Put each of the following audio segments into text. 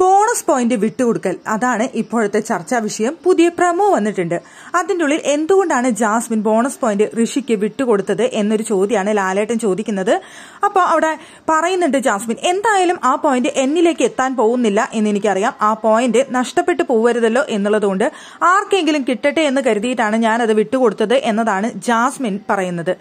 bonus point വിട്ടുകൊടുക്കൽ അതാണ് ഇപ്പോഴത്തെ ചർച്ചാ വിഷയം പുതിയ പ്രമോ വന്നിട്ടുണ്ട് അതിൻ്റെ ഉള്ളിൽ എന്തുകൊണ്ടാണ് ജാസ്മിൻ ബോണസ് പോയിന്റ് ഋഷിക്ക് വിട്ടുകൊടുത്തത് എന്നൊരു ചോദ്യമാണ് ലാലേട്ടൻ ചോദിക്കുന്നത് അപ്പോൾ അവിടെ പറയുന്നുണ്ട് ജാസ്മിൻ എന്തായാലും ആ പോയിന്റ് എന്നിലേക്ക് എത്താൻ പോകുന്നില്ല എന്ന് എനിക്കറിയാം ആ പോയിന്റ് നഷ്ടപ്പെട്ടു പോകരുതല്ലോ എന്നുള്ളതുകൊണ്ട് ആർക്കെങ്കിലും കിട്ടട്ടെ എന്ന് കരുതിയിട്ടാണ് ഞാനത് വിട്ടുകൊടുത്തത് എന്നതാണ് ജാസ്മിൻ പറയുന്നത്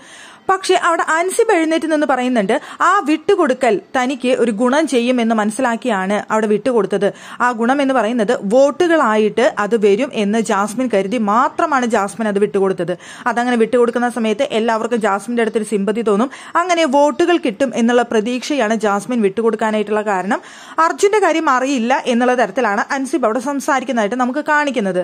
പക്ഷെ അവിടെ അൻസി എഴുന്നേറ്റ് നിന്ന് പറയുന്നുണ്ട് ആ വിട്ടുകൊടുക്കൽ തനിക്ക് ഒരു ഗുണം ചെയ്യും എന്ന് മനസ്സിലാക്കിയാണ് അവിടെ വിട്ടുകൊടുത്തത് ആ ഗുണം എന്ന് പറയുന്നത് വോട്ടുകളായിട്ട് അത് വരും എന്ന് ജാസ്മിൻ കരുതി മാത്രമാണ് ജാസ്മിൻ അത് വിട്ടുകൊടുത്തത് അതങ്ങനെ വിട്ടുകൊടുക്കുന്ന സമയത്ത് എല്ലാവർക്കും ജാസ്മിന്റെ അടുത്തൊരു സിമ്പതി തോന്നും അങ്ങനെ വോട്ടുകൾ കിട്ടും എന്നുള്ള പ്രതീക്ഷയാണ് ജാസ്മിൻ വിട്ടുകൊടുക്കാനായിട്ടുള്ള കാരണം അർജുന്റെ കാര്യം അറിയില്ല എന്നുള്ള തരത്തിലാണ് അൻസിബ് അവിടെ സംസാരിക്കുന്നതായിട്ട് നമുക്ക് കാണിക്കുന്നത്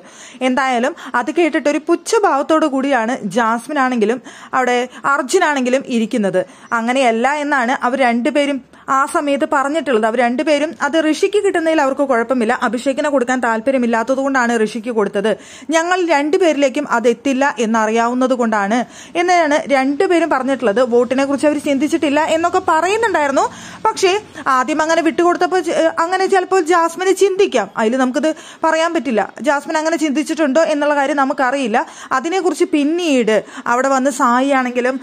എന്തായാലും അത് കേട്ടിട്ട് ഒരു പുച്ഛഭാവത്തോടു കൂടിയാണ് ജാസ്മിൻ ആണെങ്കിലും അവിടെ അർജുൻ അച്ഛനാണെങ്കിലും ഇരിക്കുന്നത് അങ്ങനെയല്ല എന്നാണ് അവർ രണ്ടുപേരും ആ സമയത്ത് പറഞ്ഞിട്ടുള്ളത് അവർ രണ്ടുപേരും അത് ഋഷിക്ക് കിട്ടുന്നതിൽ അവർക്ക് കുഴപ്പമില്ല അഭിഷേകിനെ കൊടുക്കാൻ താല്പര്യമില്ലാത്തത് കൊണ്ടാണ് ഋഷിക്ക് കൊടുത്തത് ഞങ്ങൾ രണ്ടുപേരിലേക്കും അത് എത്തില്ല എന്നറിയാവുന്നത് കൊണ്ടാണ് എന്നാണ് രണ്ടുപേരും പറഞ്ഞിട്ടുള്ളത് വോട്ടിനെ കുറിച്ച് അവർ ചിന്തിച്ചിട്ടില്ല എന്നൊക്കെ പറയുന്നുണ്ടായിരുന്നു പക്ഷേ ആദ്യം അങ്ങനെ വിട്ടുകൊടുത്തപ്പോൾ അങ്ങനെ ചിലപ്പോൾ ജാസ്മിനെ ചിന്തിക്കാം അതിൽ നമുക്കത് പറയാൻ പറ്റില്ല ജാസ്മിൻ അങ്ങനെ ചിന്തിച്ചിട്ടുണ്ടോ എന്നുള്ള കാര്യം നമുക്കറിയില്ല അതിനെക്കുറിച്ച് പിന്നീട് അവിടെ വന്ന് സായി ആണെങ്കിലും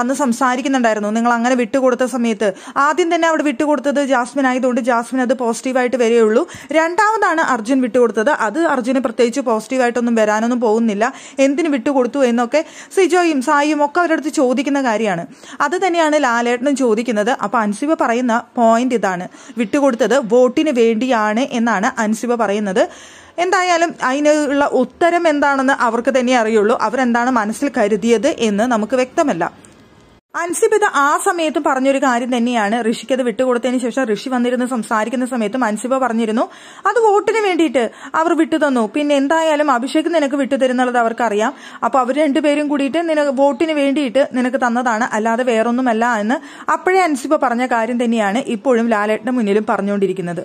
വന്ന് സംസാരിക്കുന്നുണ്ടായിരുന്നു നിങ്ങൾ അങ്ങനെ വിട്ടുകൊടുത്ത സമയത്ത് ആദ്യം തന്നെ അർജുനെ അവിടെ വിട്ടുകൊടുത്തത് ജാസ്മിൻ ആയതുകൊണ്ട് ജാസ്മിൻ അത് പോസിറ്റീവായിട്ട് വരികയുള്ളൂ രണ്ടാമതാണ് അർജുൻ വിട്ടുകൊടുത്തത് അത് അർജുന് പ്രത്യേകിച്ച് പോസിറ്റീവായിട്ടൊന്നും വരാനൊന്നും പോകുന്നില്ല എന്തിന് വിട്ടുകൊടുത്തു എന്നൊക്കെ സിജോയും സായിയും ഒക്കെ അവരടുത്ത് ചോദിക്കുന്ന കാര്യമാണ് അത് തന്നെയാണ് ലാലേട്ടനും ചോദിക്കുന്നത് അപ്പോൾ അൻസിബ പറയുന്ന പോയിന്റ് ഇതാണ് വിട്ടുകൊടുത്തത് വോട്ടിന് വേണ്ടിയാണ് എന്നാണ് അൻസിബ പറയുന്നത് എന്തായാലും അതിനുള്ള ഉത്തരം എന്താണെന്ന് അവർക്ക് തന്നെ അറിയുള്ളൂ അവരെന്താണ് മനസ്സിൽ കരുതിയത് എന്ന് നമുക്ക് വ്യക്തമല്ല അൻസിബിത ആ സമയത്ത് പറഞ്ഞൊരു കാര്യം തന്നെയാണ് ഋഷിക്ക് അത് വിട്ടുകൊടുത്തതിന് ശേഷം ഋഷി വന്നിരുന്ന് സംസാരിക്കുന്ന സമയത്തും അൻസിബ പറഞ്ഞിരുന്നു അത് വോട്ടിന് വേണ്ടിയിട്ട് അവർ വിട്ടു തന്നു പിന്നെ എന്തായാലും അഭിഷേക് നിനക്ക് വിട്ടു തരുന്നുള്ളത് അവർക്കറിയാം അപ്പോൾ അവർ രണ്ടുപേരും കൂടിയിട്ട് നിനക്ക് വോട്ടിന് വേണ്ടിയിട്ട് നിനക്ക് തന്നതാണ് അല്ലാതെ വേറൊന്നുമല്ല എന്ന് അപ്പോഴേ അൻസിബ പറഞ്ഞ കാര്യം തന്നെയാണ് ഇപ്പോഴും ലാലേട്ടന്റെ മുന്നിലും പറഞ്ഞുകൊണ്ടിരിക്കുന്നത്